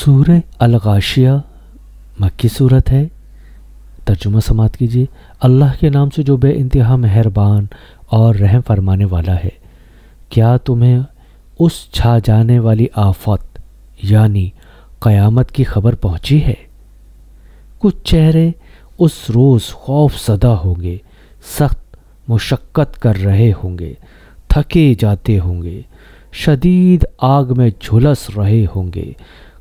सूर अलगाशिया मक्की सूरत है तर्जुमा समात कीजिए अल्लाह के नाम से जो बे इंतहा मेहरबान और रहम फरमाने वाला है क्या तुम्हें उस छा जाने वाली आफत यानी क़यामत की खबर पहुंची है कुछ चेहरे उस रोज़ खौफ सदा होंगे सख्त मुशक्क़त कर रहे होंगे थके जाते होंगे शदीद आग में झुलस रहे होंगे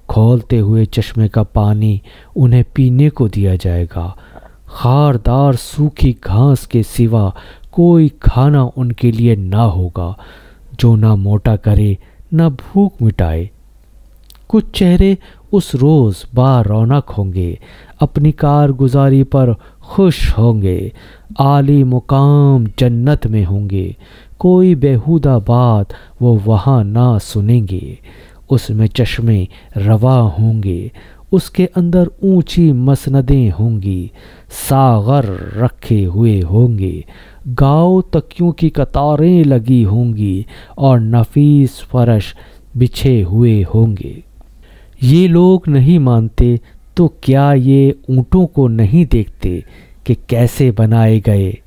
खोलते हुए चश्मे का पानी उन्हें पीने को दिया जाएगा खारदार सूखी घास के सिवा कोई खाना उनके लिए ना होगा जो ना मोटा करे ना भूख मिटाए कुछ चेहरे उस रोज़ बार रौनक होंगे अपनी कारगुजारी पर खुश होंगे आली मुकाम जन्नत में होंगे कोई बेहुदा बात वो वहाँ ना सुनेंगे उसमें चश्मे रवा होंगे उसके अंदर ऊंची मसनदें होंगी सागर रखे हुए होंगे गाँव तकियों की कतारें लगी होंगी और नफीस फरश बिछे हुए होंगे ये लोग नहीं मानते तो क्या ये ऊँटों को नहीं देखते कि कैसे बनाए गए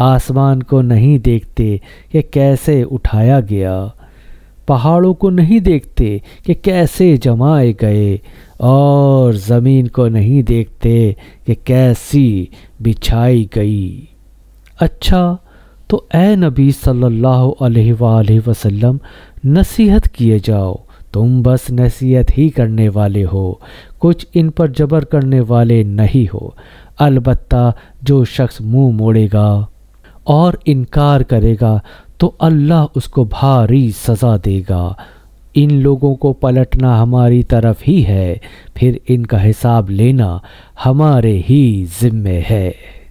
आसमान को नहीं देखते कि कैसे उठाया गया पहाड़ों को नहीं देखते कि कैसे जमाए गए और ज़मीन को नहीं देखते कि कैसी बिछाई गई अच्छा तो ए नबी सल्लल्लाहु अलैहि वसल्लम नसीहत किए जाओ तुम बस नसीहत ही करने वाले हो कुछ इन पर जबर करने वाले नहीं हो अलबत्ता जो शख्स मुंह मोड़ेगा और इनकार करेगा तो अल्लाह उसको भारी सज़ा देगा इन लोगों को पलटना हमारी तरफ ही है फिर इनका हिसाब लेना हमारे ही ज़िम्मे है